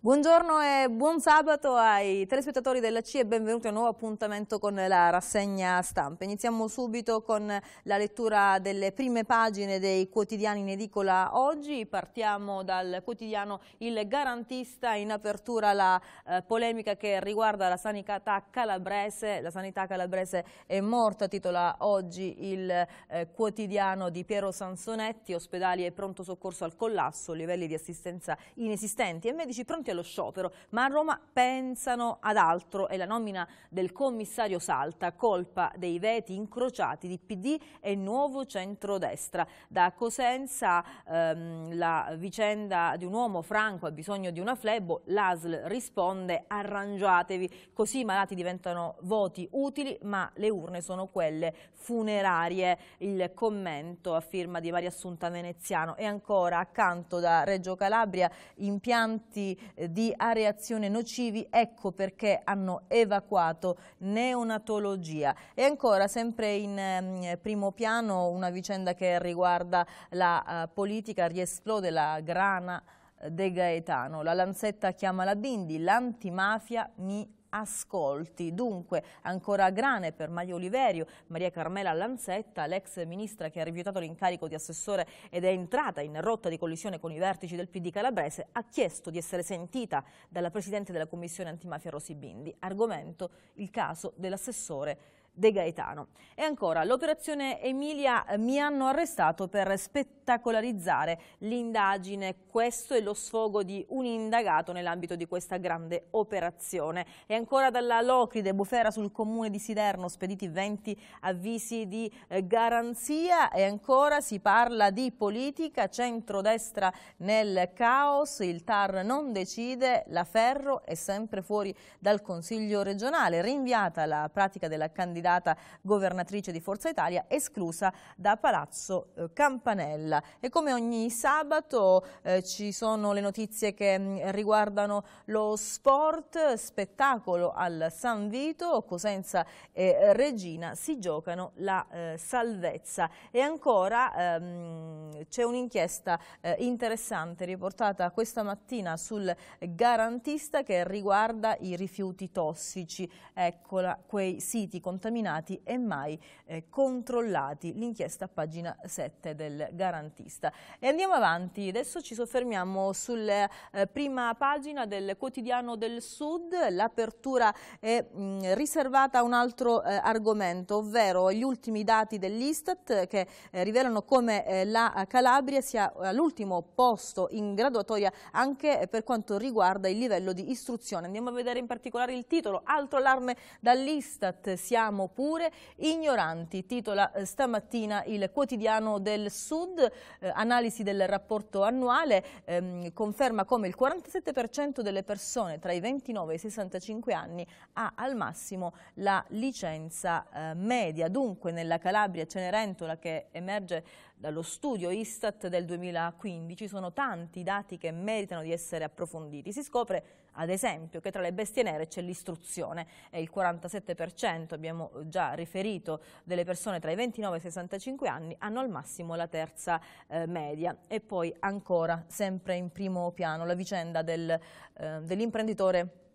Buongiorno e buon sabato ai telespettatori della CIE e benvenuti a un nuovo appuntamento con la rassegna stampa. Iniziamo subito con la lettura delle prime pagine dei quotidiani in edicola oggi. Partiamo dal quotidiano Il Garantista, in apertura la eh, polemica che riguarda la sanità calabrese. La sanità calabrese è morta, titola oggi il eh, quotidiano di Piero Sansonetti, ospedali e pronto soccorso al collasso, livelli di assistenza inesistenti e medici pronti davanti allo sciopero, ma a Roma pensano ad altro e la nomina del commissario Salta, colpa dei veti incrociati di PD e nuovo centrodestra. Da Cosenza ehm, la vicenda di un uomo franco ha bisogno di una flebo, l'ASL risponde arrangiatevi, così i malati diventano voti utili ma le urne sono quelle funerarie. Il commento a firma di Maria Assunta Veneziano e ancora accanto da Reggio Calabria impianti eh, di areazione nocivi, ecco perché hanno evacuato neonatologia. E ancora, sempre in ehm, primo piano, una vicenda che riguarda la eh, politica, riesplode la grana eh, De Gaetano. La Lanzetta chiama la Bindi, l'antimafia mi ascolti. Dunque, ancora grane per Mario Oliverio, Maria Carmela Lanzetta, l'ex ministra che ha rifiutato l'incarico di assessore ed è entrata in rotta di collisione con i vertici del PD calabrese, ha chiesto di essere sentita dalla Presidente della Commissione Antimafia Rosi Bindi. Argomento il caso dell'assessore De Gaetano. E ancora, l'operazione Emilia eh, mi hanno arrestato per spettacolarizzare l'indagine. Questo è lo sfogo di un indagato nell'ambito di questa grande operazione. E ancora dalla Locride, bufera sul comune di Siderno, spediti 20 avvisi di eh, garanzia. E ancora si parla di politica, centrodestra nel caos, il TAR non decide, la Ferro è sempre fuori dal Consiglio regionale. Rinviata la pratica della candidatura candidata governatrice di Forza Italia, esclusa da Palazzo eh, Campanella. E come ogni sabato eh, ci sono le notizie che mm, riguardano lo sport, spettacolo al San Vito, Cosenza e eh, Regina si giocano la eh, salvezza. E ancora ehm, c'è un'inchiesta eh, interessante riportata questa mattina sul garantista che riguarda i rifiuti tossici, eccola quei siti contaminati esaminati e mai eh, controllati. L'inchiesta a pagina 7 del garantista. E andiamo avanti, adesso ci soffermiamo sulla eh, prima pagina del quotidiano del Sud, l'apertura è mh, mm, riservata a un altro eh, argomento, ovvero gli ultimi dati dell'Istat che eh, rivelano come eh, la Calabria sia all'ultimo posto in graduatoria anche per quanto riguarda il livello di istruzione. Andiamo a vedere in particolare il titolo, altro allarme dall'Istat, siamo siamo pure ignoranti, titola eh, stamattina il quotidiano del Sud, eh, analisi del rapporto annuale, ehm, conferma come il 47% delle persone tra i 29 e i 65 anni ha al massimo la licenza eh, media, dunque nella Calabria Cenerentola che emerge dallo studio Istat del 2015 sono tanti i dati che meritano di essere approfonditi. Si scopre, ad esempio, che tra le bestie nere c'è l'istruzione. e il 47%, abbiamo già riferito, delle persone tra i 29 e i 65 anni hanno al massimo la terza eh, media. E poi ancora, sempre in primo piano, la vicenda del, eh, dell'imprenditore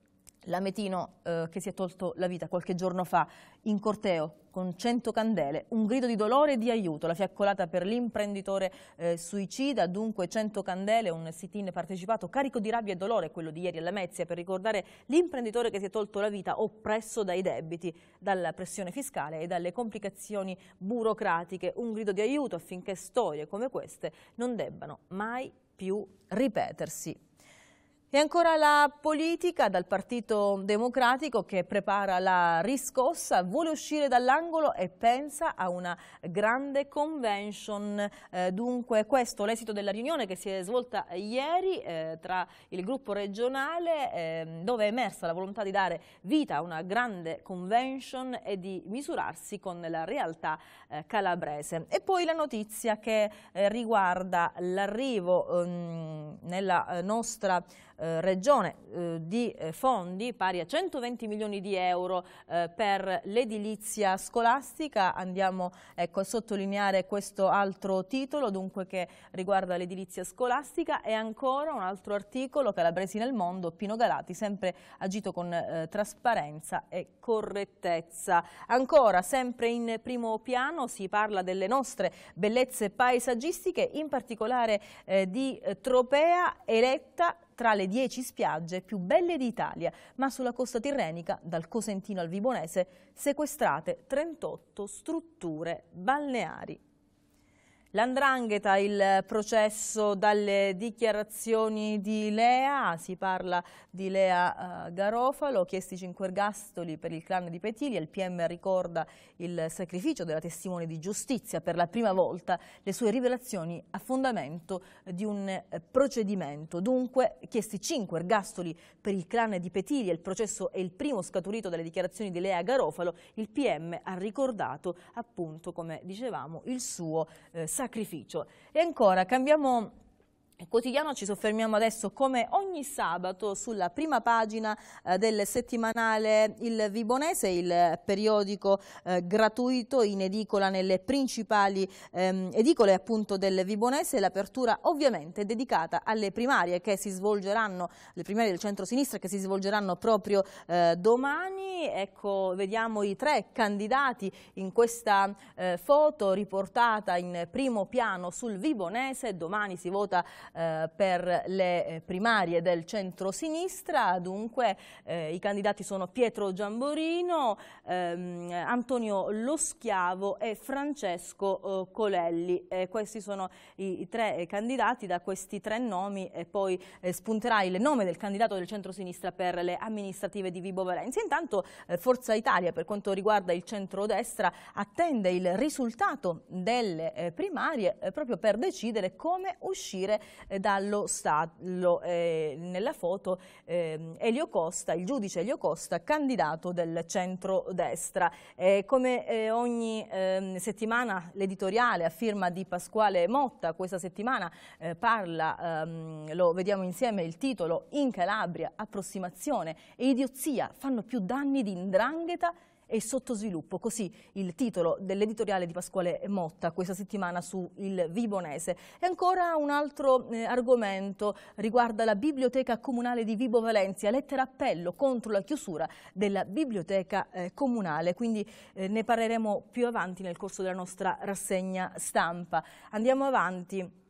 Lametino eh, che si è tolto la vita qualche giorno fa in corteo con 100 candele, un grido di dolore e di aiuto, la fiaccolata per l'imprenditore eh, suicida, dunque 100 candele, un sit-in partecipato carico di rabbia e dolore, quello di ieri a Lamezia, per ricordare l'imprenditore che si è tolto la vita oppresso dai debiti, dalla pressione fiscale e dalle complicazioni burocratiche, un grido di aiuto affinché storie come queste non debbano mai più ripetersi. E ancora la politica dal Partito Democratico che prepara la riscossa, vuole uscire dall'angolo e pensa a una grande convention. Eh, dunque questo l'esito della riunione che si è svolta ieri eh, tra il gruppo regionale eh, dove è emersa la volontà di dare vita a una grande convention e di misurarsi con la realtà eh, calabrese. E poi la notizia che eh, riguarda l'arrivo ehm, nella eh, nostra eh, regione eh, di eh, fondi pari a 120 milioni di euro eh, per l'edilizia scolastica. Andiamo ecco, a sottolineare questo altro titolo dunque, che riguarda l'edilizia scolastica e ancora un altro articolo Calabresi nel mondo, Pino Galati, sempre agito con eh, trasparenza e correttezza. Ancora, sempre in primo piano si parla delle nostre bellezze paesaggistiche, in particolare eh, di Tropea, Eletta tra le 10 spiagge più belle d'Italia, ma sulla costa tirrenica, dal Cosentino al Vibonese, sequestrate 38 strutture balneari. L'andrangheta, il processo dalle dichiarazioni di Lea, ah, si parla di Lea eh, Garofalo, chiesti 5 ergastoli per il clan di Petilia, il PM ricorda il sacrificio della testimone di giustizia per la prima volta, le sue rivelazioni a fondamento di un eh, procedimento. Dunque chiesti 5 ergastoli per il clan di Petilia, il processo è il primo scaturito dalle dichiarazioni di Lea Garofalo, il PM ha ricordato appunto come dicevamo il suo eh, sacrificio sacrificio. E ancora, cambiamo quotidiano ci soffermiamo adesso come ogni sabato sulla prima pagina eh, del settimanale Il Vibonese, il periodico eh, gratuito in edicola nelle principali ehm, edicole appunto del Vibonese, l'apertura ovviamente dedicata alle primarie che si svolgeranno, le primarie del centro-sinistra che si svolgeranno proprio eh, domani, ecco vediamo i tre candidati in questa eh, foto riportata in primo piano sul Vibonese, domani si vota eh, per le eh, primarie del centro-sinistra, dunque eh, i candidati sono Pietro Giamborino, ehm, Antonio Lo Schiavo e Francesco eh, Colelli. questi sono i, i, tre eh, candidati, da questi tre nomi e eh, poi spunterai il nome del candidato del centro-sinistra per le amministrative di Vibo Valenza. Intanto Forza Italia per quanto riguarda il centro-destra attende il risultato delle primarie proprio per decidere come uscire eh, dallo Stato. Eh, nella foto eh, Elio Costa, il giudice Elio Costa, candidato del centrodestra. Eh, come eh, ogni ehm, settimana l'editoriale a firma di Pasquale Motta, questa settimana parla, ehm, lo vediamo insieme, il titolo In Calabria, approssimazione e idiozia fanno più danni di indrangheta e sottosviluppo. Così il titolo dell'editoriale di Pasquale Motta questa settimana su il Vibonese. E ancora un altro eh, argomento riguarda la Biblioteca Comunale di Vibo Valencia, lettera appello contro la chiusura della Biblioteca eh, Comunale. Quindi eh, ne parleremo più avanti nel corso della nostra rassegna stampa. Andiamo avanti.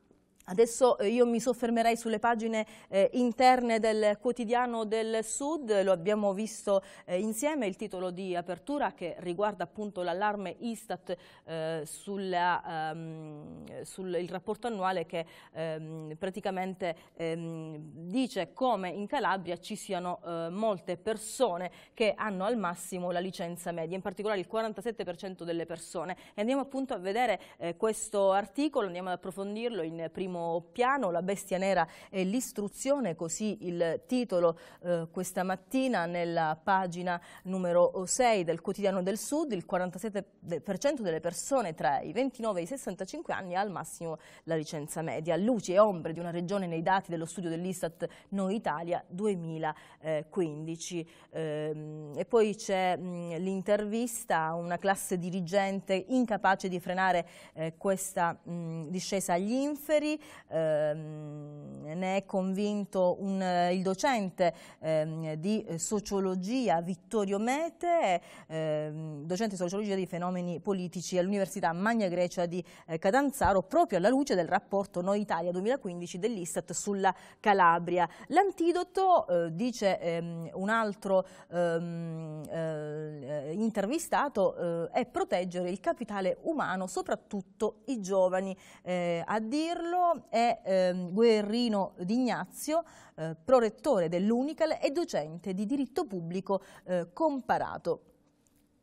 Adesso eh, io mi soffermerei sulle pagine eh, interne del quotidiano del Sud, lo abbiamo visto eh, insieme, il titolo di apertura che riguarda appunto l'allarme Istat eh, sulla, ehm, sul rapporto annuale che ehm, praticamente ehm, dice come in Calabria ci siano eh, molte persone che hanno al massimo la licenza media, in particolare il 47% delle persone. E andiamo appunto a vedere eh, questo articolo, andiamo ad approfondirlo in primo primo piano, la bestia nera e l'istruzione, così il titolo eh, questa mattina nella pagina numero 6 del quotidiano del Sud, il 47% delle persone tra i 29 e i 65 anni ha al massimo la licenza media. Luci e ombre di una regione nei dati dello studio dell'Istat Noi Italia 2015. Ehm, e poi c'è mm, l'intervista a una classe dirigente incapace di frenare eh, questa mh, mm, discesa agli inferi, ehm, ne è convinto un, eh, il docente ehm, di sociologia Vittorio Mete, ehm, docente di sociologia dei fenomeni politici all'Università Magna Grecia di eh, Catanzaro, proprio alla luce del rapporto Noi Italia 2015 dell'Istat sulla Calabria. L'antidoto, eh, dice ehm, un altro ehm, eh, intervistato, eh, è proteggere il capitale umano, soprattutto i giovani. Eh, a dirlo Milano è ehm, Guerrino D'Ignazio, eh, prorettore dell'Unical e docente di diritto pubblico eh, comparato.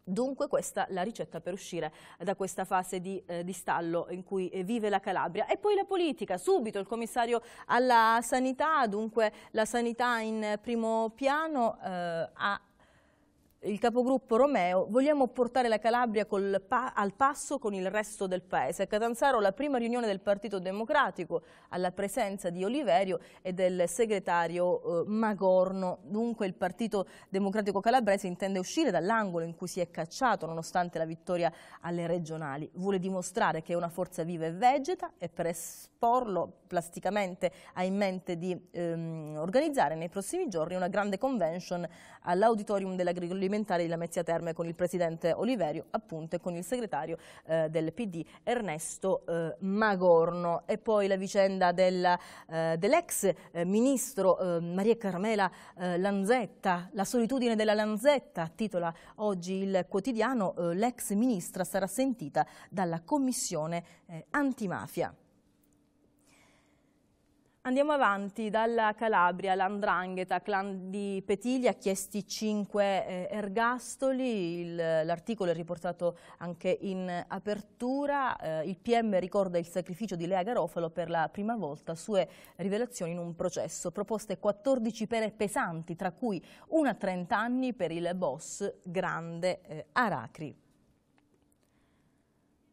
Dunque questa è la ricetta per uscire da questa fase di, eh, di, stallo in cui eh, vive la Calabria. E poi la politica, subito il commissario alla sanità, dunque la sanità in primo piano eh, ha il capogruppo Romeo, vogliamo portare la Calabria pa al passo con il resto del paese. A Catanzaro la prima riunione del Partito Democratico alla presenza di Oliverio e del segretario eh, Magorno. Dunque il Partito Democratico Calabrese intende uscire dall'angolo in cui si è cacciato nonostante la vittoria alle regionali. Vuole dimostrare che è una forza viva e vegeta e per esporlo plasticamente ha in mente di ehm, organizzare nei prossimi giorni una grande convention all'auditorium dell'agricoltura fallimentare di Lamezia Terme con il presidente Oliverio, appunto, e con il segretario eh, del PD Ernesto eh, Magorno. E poi la vicenda del, eh, dell'ex eh, ministro eh, Maria Carmela eh, Lanzetta, la solitudine della Lanzetta, titola oggi il quotidiano, l'ex ministra sarà sentita dalla commissione antimafia. Andiamo avanti, dalla Calabria, l'andrangheta, clan di Petiglia, chiesti 5 eh, ergastoli, l'articolo è riportato anche in apertura, eh, il PM ricorda il sacrificio di Lea Garofalo per la prima volta, sue rivelazioni in un processo, proposte 14 pere pesanti, tra cui una a 30 anni per il boss Grande eh, Aracri.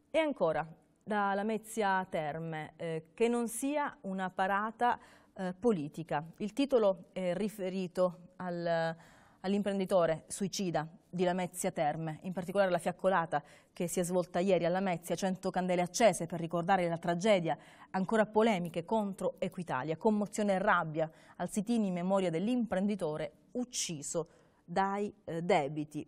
E ancora, da Lamezia Terme, eh, che non sia una parata eh, politica. Il titolo è riferito al, all'imprenditore suicida di Lamezia Terme, in particolare la fiaccolata che si è svolta ieri a Lamezia, 100 candele accese per ricordare la tragedia, ancora polemiche contro Equitalia, commozione e rabbia al Sitini in memoria dell'imprenditore ucciso dai eh, debiti.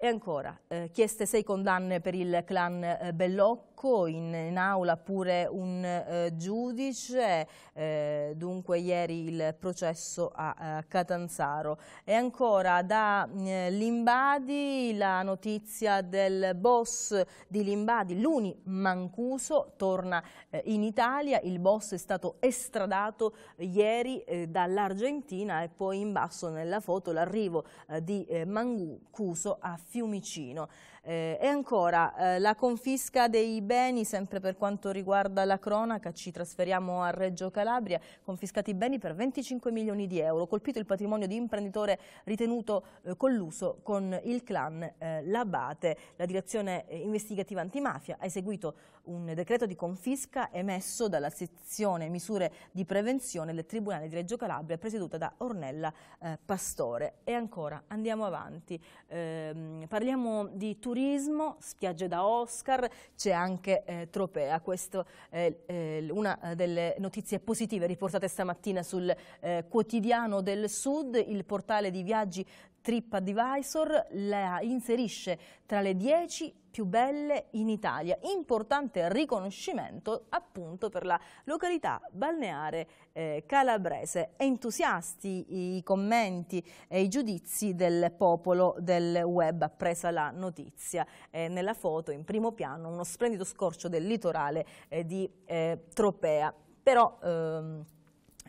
E ancora, eh, chieste sei condanne per il clan eh, Bellocco, Rocco, in, in aula pure un eh, giudice, eh, dunque ieri il processo a, a Catanzaro. E ancora da eh, Limbadi la notizia del boss di Limbadi, Luni Mancuso, torna eh, in Italia, il boss è stato estradato ieri eh, dall'Argentina e poi in basso nella foto l'arrivo eh, di Mancuso a Fiumicino. Eh, e ancora eh, la confisca dei beni, sempre per quanto riguarda la cronaca, ci trasferiamo a Reggio Calabria, confiscati i beni per 25 milioni di euro, colpito il patrimonio di imprenditore ritenuto eh, colluso con il clan eh, Labate. La direzione eh, investigativa antimafia ha eseguito un decreto di confisca emesso dalla sezione misure di prevenzione del Tribunale di Reggio Calabria, presieduta da Ornella eh, Pastore. E ancora, andiamo avanti, ehm, parliamo di turismo turismo, spiagge da Oscar, c'è anche eh, Tropea. Questa è eh, una eh, delle notizie positive riportate stamattina sul eh, quotidiano del Sud, il portale di viaggi TripAdvisor la inserisce tra le 10 più belle in Italia. Importante riconoscimento appunto per la località balneare eh, calabrese. Entusiasti i commenti e i giudizi del popolo del web appresa la notizia. Eh, nella foto in primo piano uno splendido scorcio del litorale eh, di eh, Tropea. Però... Ehm,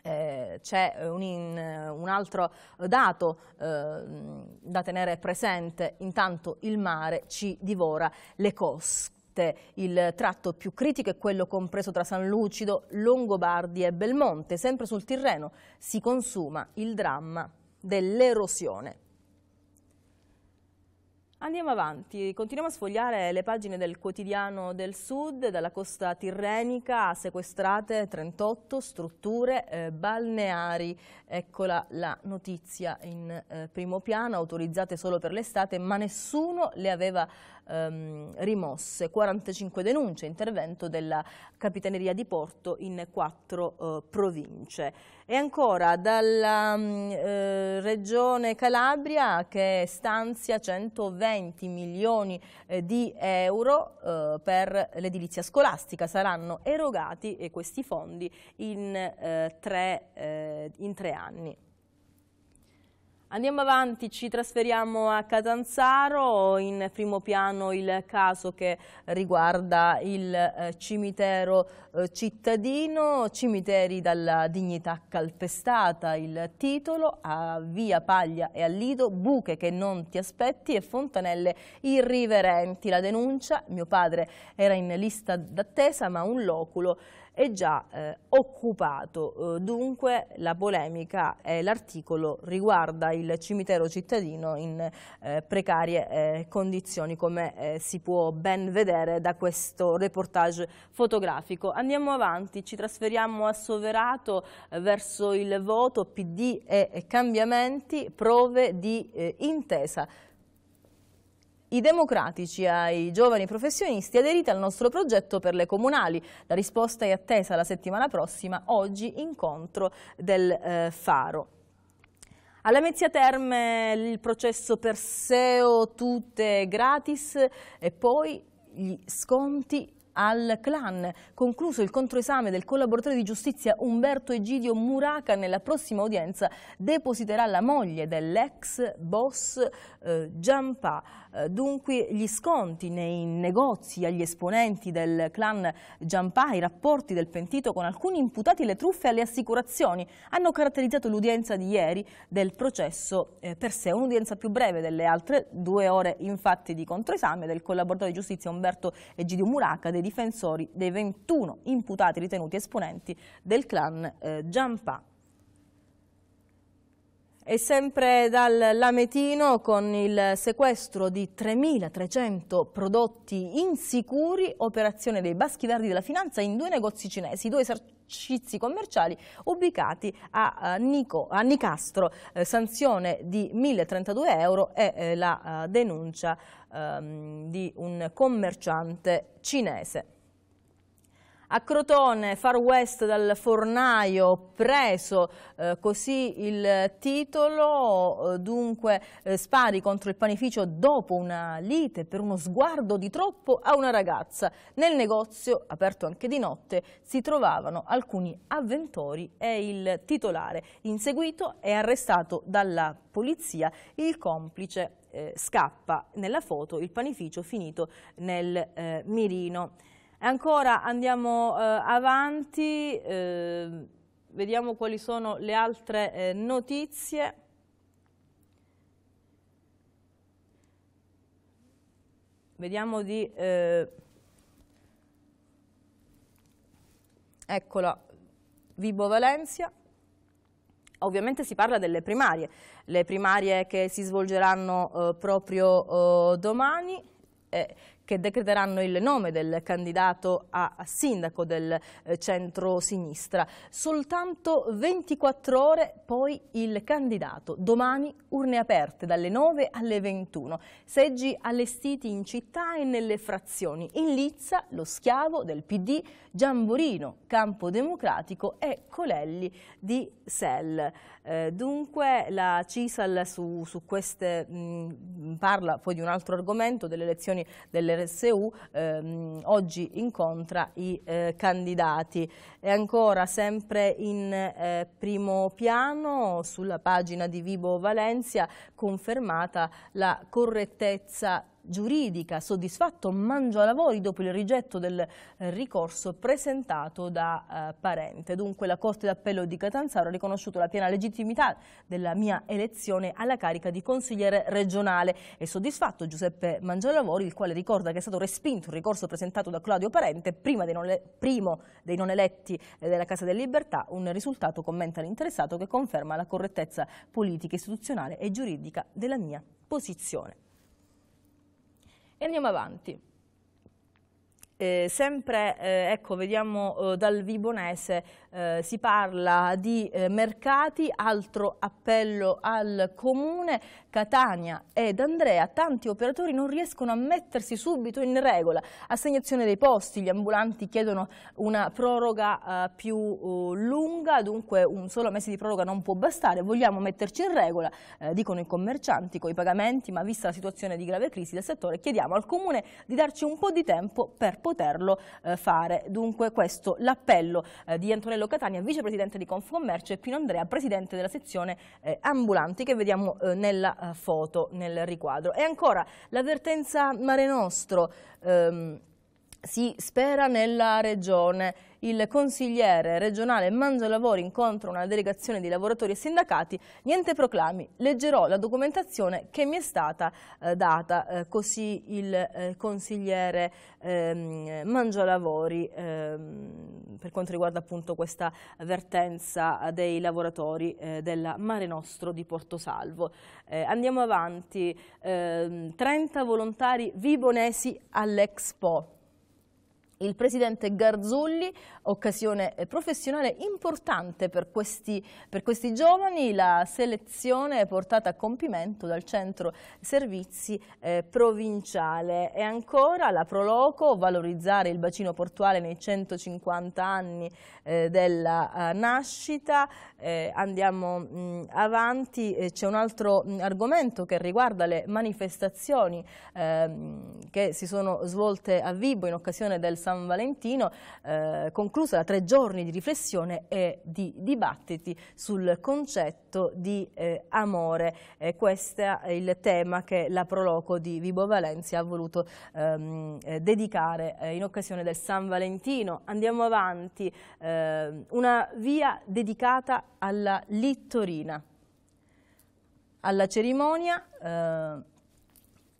eh, c'è eh, un, eh, un, altro dato eh, da tenere presente, intanto il mare ci divora le coste. Il tratto più critico è quello compreso tra San Lucido, Longobardi e Belmonte. Sempre sul Tirreno si consuma il dramma dell'erosione Andiamo avanti, continuiamo a sfogliare le pagine del quotidiano del Sud, dalla costa tirrenica sequestrate 38 strutture eh, balneari, eccola la notizia in eh, primo piano, autorizzate solo per l'estate ma nessuno le aveva ehm, rimosse, 45 denunce, intervento della Capitaneria di Porto in quattro eh, province. E ancora dalla mm, eh, Regione Calabria che stanzia 120 milioni eh, di euro eh, per l'edilizia scolastica, saranno erogati questi fondi in, eh, tre, eh, in tre anni. Andiamo avanti, ci trasferiamo a Catanzaro, in primo piano il caso che riguarda il eh, cimitero eh, cittadino, cimiteri dalla dignità calpestata, il titolo a Via Paglia e a Lido, buche che non ti aspetti e fontanelle irriverenti. La denuncia, mio padre era in lista d'attesa ma un loculo è già eh, occupato. Eh, dunque la polemica e l'articolo riguarda il cimitero cittadino in eh, precarie eh, condizioni, come si può ben vedere da questo reportage fotografico. Andiamo avanti, ci trasferiamo a Soverato verso il voto PD e cambiamenti, prove di intesa i democratici ai giovani professionisti aderiti al nostro progetto per le comunali. La risposta è attesa la settimana prossima, oggi incontro del eh, Faro. Alla Mezzia Terme il processo per SEO, tutte gratis e poi gli sconti al clan. Concluso il controesame del collaboratore di giustizia Umberto Egidio Muraca, nella prossima udienza depositerà la moglie dell'ex boss eh, Giampa. Eh, dunque gli sconti nei negozi agli esponenti del clan Giampà, i rapporti del pentito con alcuni imputati, le truffe alle assicurazioni hanno caratterizzato l'udienza di ieri del processo eh, per sé, un'udienza più breve delle altre, due ore infatti di controesame del collaboratore di giustizia Umberto Egidio Muraca, dei difensori dei 21 imputati ritenuti esponenti del clan eh, Giampà. E sempre dal Lametino con il sequestro di 3.300 prodotti insicuri, operazione dei Baschi Verdi della Finanza in due negozi cinesi, due esercizi commerciali ubicati a, eh, Nico, a Nicastro, eh, sanzione di 1.032 euro e eh, la eh, denuncia ehm, di un commerciante cinese. A Crotone, far west dal fornaio, preso eh, così il titolo, eh, dunque eh, spari contro il panificio dopo una lite per uno sguardo di troppo a una ragazza. Nel negozio, aperto anche di notte, si trovavano alcuni avventori e il titolare, inseguito e arrestato dalla polizia, il complice eh, scappa nella foto il panificio finito nel eh, mirino. Ancora andiamo eh, avanti, eh, vediamo quali sono le altre eh, notizie. Vediamo di... Eh, eccola, Vibo Valencia. Ovviamente si parla delle primarie, le primarie che si svolgeranno eh, proprio eh, domani, che decreteranno il nome del candidato a sindaco del eh, centro-sinistra. Soltanto 24 ore poi il candidato. Domani urne aperte dalle 9 alle 21. Seggi allestiti in città e nelle frazioni. In Lizza lo schiavo del PD Giamborino, Campo Democratico e Colelli di SEL. Eh, dunque la CISAL su, su queste mh, mm, parla poi di un altro argomento delle elezioni dell'RSU, ehm, oggi incontra i eh, candidati. E ancora sempre in eh, primo piano sulla pagina di Vibo Valencia confermata la correttezza giuridica soddisfatto Mangialavori dopo il rigetto del eh, ricorso presentato da eh, parente. Dunque la Corte d'Appello di Catanzaro ha riconosciuto la piena legittimità della mia elezione alla carica di consigliere regionale e soddisfatto Giuseppe Mangialavori, il quale ricorda che è stato respinto il ricorso presentato da Claudio Parente, dei non, primo dei non eletti eh, della Casa delle Libertà, un risultato, commenta l'interessato, che conferma la correttezza politica, istituzionale e giuridica della mia posizione. E andiamo avanti. Eh, sempre, eh, ecco, vediamo eh, dal Vibonese, eh, si parla di eh, mercati, altro appello al comune, Catania ed Andrea, tanti operatori non riescono a mettersi subito in regola, assegnazione dei posti, gli ambulanti chiedono una proroga eh, più lunga, dunque un solo mese di proroga non può bastare, vogliamo metterci in regola, dicono i commercianti, con i pagamenti, ma vista la situazione di grave crisi del settore, chiediamo al comune di darci un po' di tempo per poter poterlo eh, fare. Dunque questo l'appello eh, di Antonello Catania, vicepresidente di Confcommercio, e Pino Andrea, presidente della sezione eh, ambulanti, che vediamo eh, nella eh, foto, nel riquadro. E ancora l'avvertenza Mare Nostro. Ehm, si spera nella regione. Il consigliere regionale Manzo Lavori incontra una delegazione di lavoratori e sindacati. Niente proclami, leggerò la documentazione che mi è stata eh, data, eh, così il eh, consigliere ehm, Manzo Lavori ehm, per quanto riguarda appunto questa vertenza dei lavoratori eh, della Mare Nostro di Porto Salvo. Eh, andiamo avanti, 30 ehm, volontari vibonesi all'Expo il presidente Garzulli, occasione eh, professionale importante per questi, per questi, giovani, la selezione portata a compimento dal centro servizi eh, provinciale e ancora la Proloco, valorizzare il bacino portuale nei 150 anni eh, della eh, nascita, eh, andiamo mh, mm, avanti, c'è un altro mh, mm, argomento che riguarda le manifestazioni ehm, che si sono svolte a Vibo in occasione del San San Valentino, eh, conclusa da tre giorni di riflessione e di dibattiti sul concetto di eh, amore. Eh, questo è il tema che la Proloco di Vibo Valencia ha voluto ehm, eh, dedicare eh, in occasione del San Valentino. Andiamo avanti, ehm, una via dedicata alla littorina. Alla cerimonia ehm,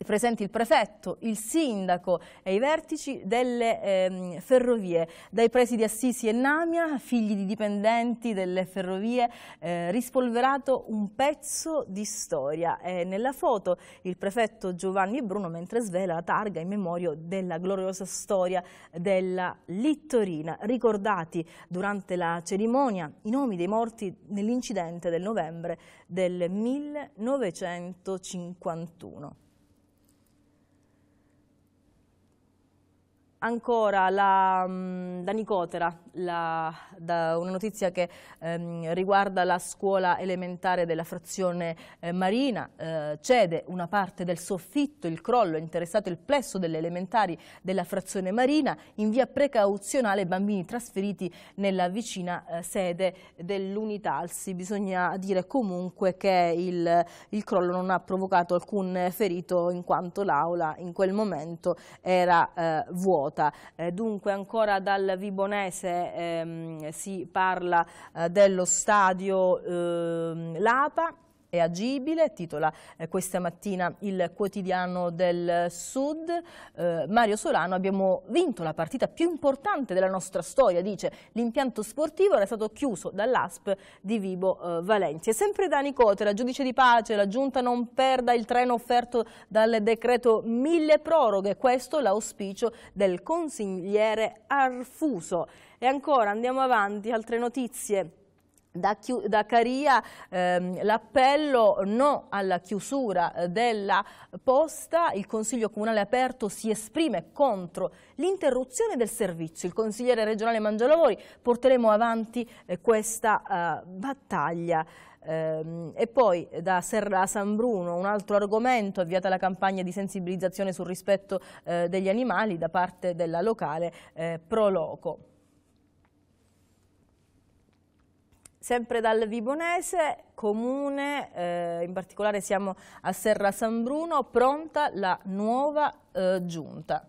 presenti il prefetto, il sindaco e i vertici delle ehm, ferrovie, dai presidi Assisi e Namia, figli di dipendenti delle ferrovie, eh, rispolverato un pezzo di storia. E nella foto il prefetto Giovanni Bruno mentre svela la targa in memoria della gloriosa storia della Littorina, ricordati durante la cerimonia i nomi dei morti nell'incidente del novembre del 1951. Ancora la, la mm, Nicotera, la, una notizia che ehm, riguarda la scuola elementare della frazione eh, Marina, eh, cede una parte del soffitto, il crollo è interessato il plesso delle elementari della frazione Marina, in via precauzionale bambini trasferiti nella vicina eh, sede dell'Unitalsi. Bisogna dire comunque che il, il crollo non ha provocato alcun ferito in quanto l'aula in quel momento era eh, vuota quota, eh, dunque ancora dal Vibonese ehm, si parla eh, dello stadio ehm, Lapa, è agibile, titola eh, questa mattina il quotidiano del Sud. Eh, Mario Solano, abbiamo vinto la partita più importante della nostra storia, dice l'impianto sportivo era stato chiuso dall'ASP di Vibo eh, Valencia. Sempre Dani la giudice di pace, la giunta non perda il treno offerto dal decreto mille proroghe, questo l'auspicio del consigliere Arfuso. E ancora andiamo avanti, altre notizie. Da, da, Caria ehm, l'appello no alla chiusura eh, della posta, il Consiglio Comunale Aperto si esprime contro l'interruzione del servizio. Il consigliere regionale Mangialavori porteremo avanti eh, questa eh, battaglia. Ehm, e poi eh, da Serra a San Bruno un altro argomento, avviata la campagna di sensibilizzazione sul rispetto eh, degli animali da parte della locale Proloco. Sempre dal Vibonese, comune, eh, in particolare siamo a Serra San Bruno, pronta la nuova eh, giunta.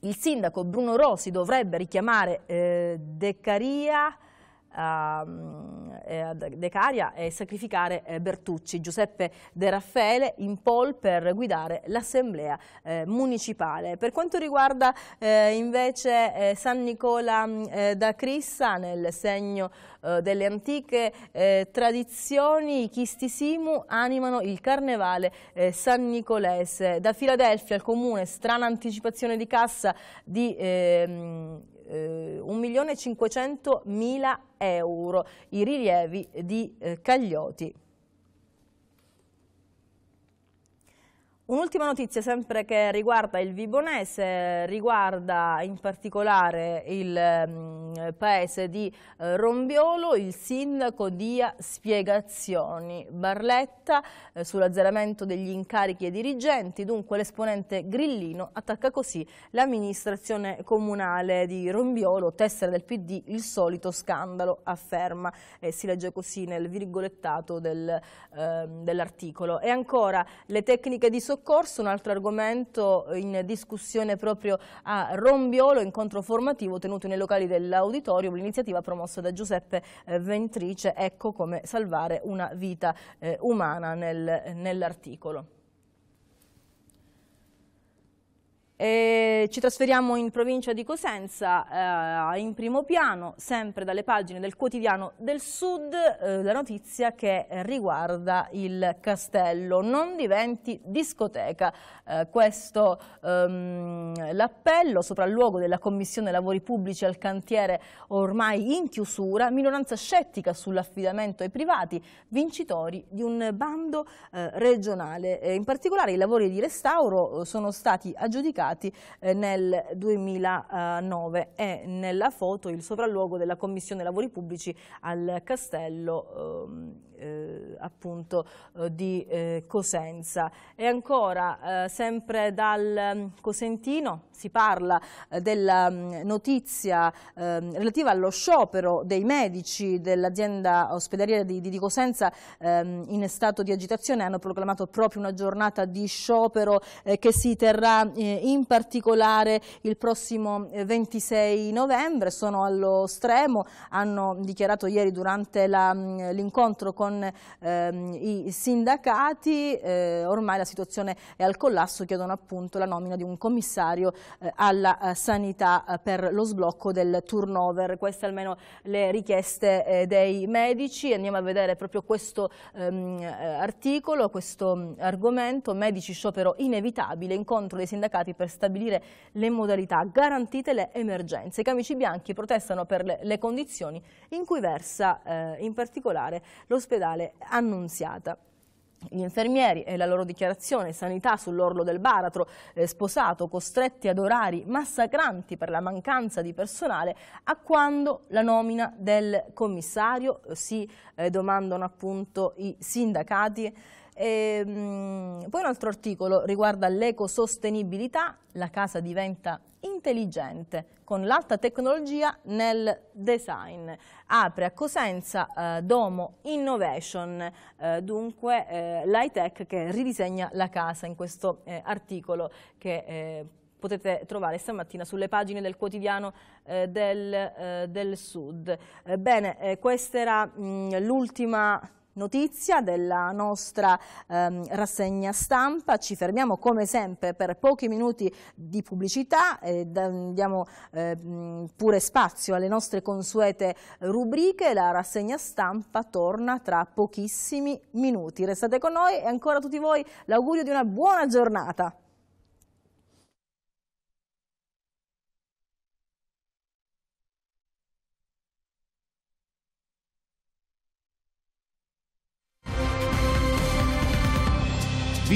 Il sindaco Bruno Rosi dovrebbe richiamare eh, Beccaria Ehm, eh, De Caria e sacrificare eh, Bertucci, Giuseppe De Raffaele in pol per guidare l'assemblea eh, municipale. Per quanto riguarda invece San Nicola mm, da Crissa nel segno delle antiche tradizioni, i chistisimu animano il carnevale san nicolese. Da Filadelfia al comune, strana anticipazione di cassa di ehm, eh, 1.500.000 euro i rilievi di eh, Cagliotti. Un'ultima notizia sempre che riguarda il Vibonese, riguarda in particolare il mm, paese di eh, Rombiolo, il sindaco dia spiegazioni, Barletta eh, sull'azzeramento degli incarichi ai dirigenti, dunque l'esponente Grillino attacca così l'amministrazione comunale di Rombiolo, tessera del PD, il solito scandalo afferma, e eh, si legge così nel virgolettato del, ehm, dell'articolo. E ancora le tecniche di soccorso soccorso, un altro argomento in discussione proprio a Rombiolo, incontro formativo tenuto nei locali dell'auditorium, l'iniziativa promossa da Giuseppe eh, Ventrice, ecco come salvare una vita eh, umana nel, nell'articolo. E ci trasferiamo in provincia di Cosenza, eh, in primo piano, sempre dalle pagine del quotidiano del Sud, eh, la notizia che riguarda il castello. Non diventi discoteca. Eh, questo ehm, l'appello sopralluogo della Commissione Lavori Pubblici al cantiere ormai in chiusura, minoranza scettica sull'affidamento ai privati, vincitori di un bando eh, regionale. in particolare i lavori di restauro eh, sono stati aggiudicati indagati eh, nel 2009. È nella foto il sopralluogo della Commissione Lavori Pubblici al Castello ehm, eh, appunto eh, di eh, Cosenza. E ancora, eh, sempre dal mm, Cosentino, si parla eh, della mh, mm, notizia ehm, relativa allo sciopero dei medici dell'azienda ospedaliera di, di, di Cosenza ehm, in stato di agitazione, hanno proclamato proprio una giornata di sciopero che si terrà in particolare il prossimo 26 novembre, sono allo stremo, hanno dichiarato ieri durante mm, l'incontro con con ehm, i sindacati, eh, ormai la situazione è al collasso, chiedono appunto la nomina di un commissario eh, alla eh, sanità eh, per lo sblocco del turnover. Queste almeno le richieste eh, dei medici. Andiamo a vedere proprio questo ehm, articolo, questo mm, argomento, medici sciopero inevitabile, incontro dei sindacati per stabilire le modalità, garantite le emergenze. I camici bianchi protestano per le, le condizioni in cui versa eh, in particolare l'ospedale dell'ospedale Annunziata. Gli infermieri e la loro dichiarazione sanità sull'orlo del baratro eh, sposato, costretti ad orari massacranti per la mancanza di personale, a quando la nomina del commissario, eh, si eh, domandano appunto i sindacati. E, ehm, mh, poi un altro articolo riguarda l'ecosostenibilità, la casa diventa intelligente con l'alta tecnologia nel design. Apre a Cosenza eh, Domo Innovation, eh, dunque eh, l'high-tech che ridisegna la casa in questo eh, articolo che eh, potete trovare stamattina sulle pagine del quotidiano eh, del, eh, del, Sud. Eh, bene, eh, questa era mm, l'ultima notizia della nostra ehm, rassegna stampa. Ci fermiamo come sempre per pochi minuti di pubblicità e diamo eh, pure spazio alle nostre consuete rubriche. La rassegna stampa torna tra pochissimi minuti. Restate con noi e ancora a tutti voi l'augurio di una buona giornata.